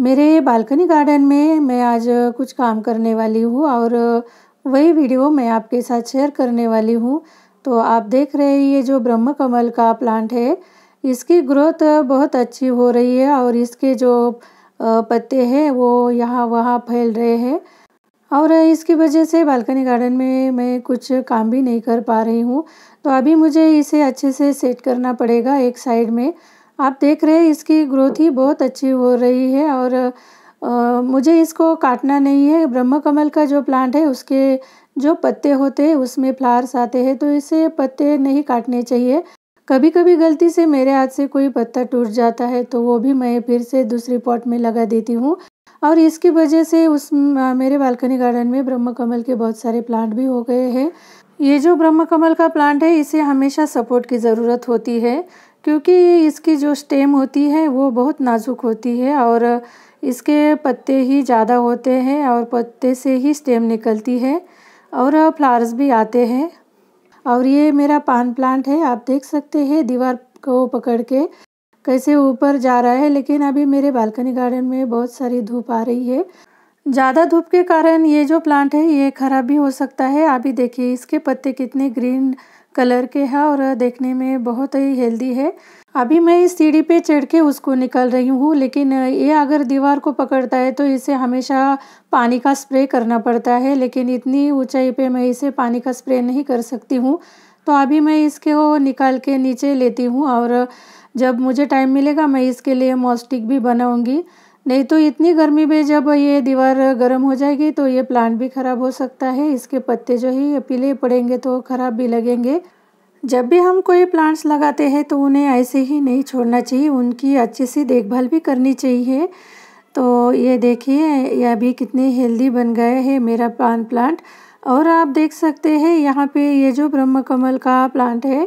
मेरे balcony garden में मैं आज कुछ काम करने वाली हूँ और वही वीडियो मैं आपके साथ शेयर करने वाली हूँ तो आप देख रहे हैं ये जो ब्रह्म कमल का प्लांट है इसकी ग्रोथ बहुत अच्छी हो रही है और इसके जो पत्ते हैं वो यहाँ वहाँ फैल रहे हैं और इसकी वजह से बालकनी गार्डन में मैं कुछ काम भी नहीं कर पा रही हूँ तो अभी मुझे इसे अच्छे से सेट करना पड़ेगा एक साइड में आप देख रहे हैं इसकी ग्रोथ ही बहुत अच्छी हो रही है और आ, मुझे इसको काटना नहीं है ब्रह्म कमल का जो प्लांट है उसके जो पत्ते होते हैं उसमें फ्लावर्स आते हैं तो इसे पत्ते नहीं काटने चाहिए कभी कभी गलती से मेरे हाथ से कोई पत्ता टूट जाता है तो वो भी मैं फिर से दूसरी पॉट में लगा देती हूँ और इसकी वजह से उस मेरे बालकनी गार्डन में ब्रह्म कमल के बहुत सारे प्लांट भी हो गए हैं ये जो ब्रह्म कमल का प्लांट है इसे हमेशा सपोर्ट की ज़रूरत होती है क्योंकि इसकी जो स्टेम होती है वो बहुत नाजुक होती है और इसके पत्ते ही ज़्यादा होते हैं और पत्ते से ही स्टेम निकलती है और फ्लावर्स भी आते हैं और ये मेरा पान प्लांट है आप देख सकते हैं दीवार को पकड़ के कैसे ऊपर जा रहा है लेकिन अभी मेरे बालकनी गार्डन में बहुत सारी धूप आ रही है ज़्यादा धूप के कारण ये जो प्लांट है ये खराब भी हो सकता है अभी देखिए इसके पत्ते कितने ग्रीन कलर के हैं और देखने में बहुत ही हेल्दी है अभी मैं इस सीढ़ी पे चढ़ के उसको निकल रही हूँ लेकिन ये अगर दीवार को पकड़ता है तो इसे हमेशा पानी का स्प्रे करना पड़ता है लेकिन इतनी ऊंचाई पे मैं इसे पानी का स्प्रे नहीं कर सकती हूँ तो अभी मैं इसके वो निकाल के नीचे लेती हूँ और जब मुझे टाइम मिलेगा मैं इसके लिए मॉस्टिक भी बनाऊँगी नहीं तो इतनी गर्मी में जब ये दीवार गर्म हो जाएगी तो ये प्लांट भी ख़राब हो सकता है इसके पत्ते जो है ये पीले पड़ेंगे तो ख़राब भी लगेंगे जब भी हम कोई प्लांट्स लगाते हैं तो उन्हें ऐसे ही नहीं छोड़ना चाहिए उनकी अच्छे से देखभाल भी करनी चाहिए तो ये देखिए यह भी कितने हेल्दी बन गए हैं मेरा पान प्लांट और आप देख सकते हैं यहाँ पे ये जो ब्रह्म कमल का प्लांट है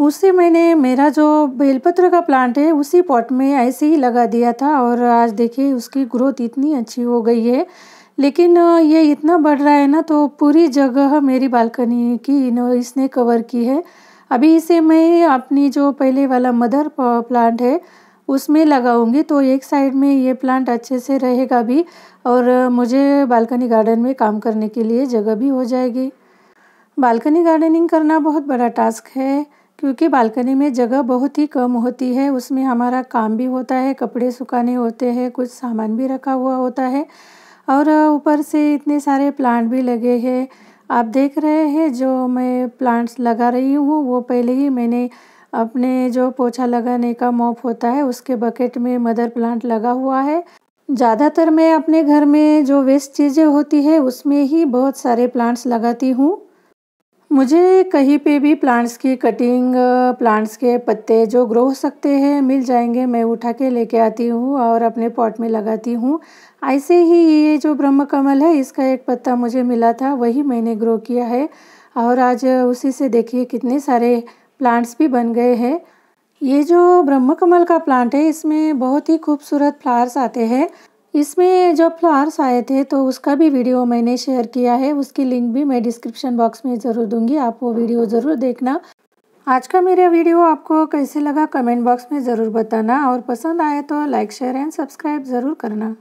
उसी मैंने मेरा जो बेलपत्र का प्लांट है उसी पॉट में ऐसे ही लगा दिया था और आज देखिए उसकी ग्रोथ इतनी अच्छी हो गई है लेकिन ये इतना बढ़ रहा है ना तो पूरी जगह मेरी बालकनी की इसने कवर की है अभी इसे मैं अपनी जो पहले वाला मदर प्लांट है उसमें लगाऊंगी तो एक साइड में ये प्लांट अच्छे से रहेगा भी और मुझे बालकनी गार्डन में काम करने के लिए जगह भी हो जाएगी बालकनी गार्डनिंग करना बहुत बड़ा टास्क है क्योंकि बालकनी में जगह बहुत ही कम होती है उसमें हमारा काम भी होता है कपड़े सुखाने होते हैं कुछ सामान भी रखा हुआ होता है और ऊपर से इतने सारे प्लांट भी लगे हैं आप देख रहे हैं जो मैं प्लांट्स लगा रही हूँ वो पहले ही मैंने अपने जो पोछा लगाने का मॉप होता है उसके बकेट में मदर प्लांट लगा हुआ है ज़्यादातर मैं अपने घर में जो वेस्ट चीज़ें होती है उसमें ही बहुत सारे प्लांट्स लगाती हूँ मुझे कहीं पे भी प्लांट्स की कटिंग प्लांट्स के पत्ते जो ग्रो हो सकते हैं मिल जाएंगे मैं उठा के लेके आती हूँ और अपने पॉट में लगाती हूँ ऐसे ही ये जो ब्रह्म कमल है इसका एक पत्ता मुझे मिला था वही मैंने ग्रो किया है और आज उसी से देखिए कितने सारे प्लांट्स भी बन गए हैं ये जो ब्रह्म कमल का प्लांट है इसमें बहुत ही खूबसूरत फ्लावर्स आते हैं इसमें जो फ्लावर्स आए थे तो उसका भी वीडियो मैंने शेयर किया है उसकी लिंक भी मैं डिस्क्रिप्शन बॉक्स में ज़रूर दूंगी आप वो वीडियो ज़रूर देखना आज का मेरा वीडियो आपको कैसे लगा कमेंट बॉक्स में ज़रूर बताना और पसंद आए तो लाइक शेयर एंड सब्सक्राइब ज़रूर करना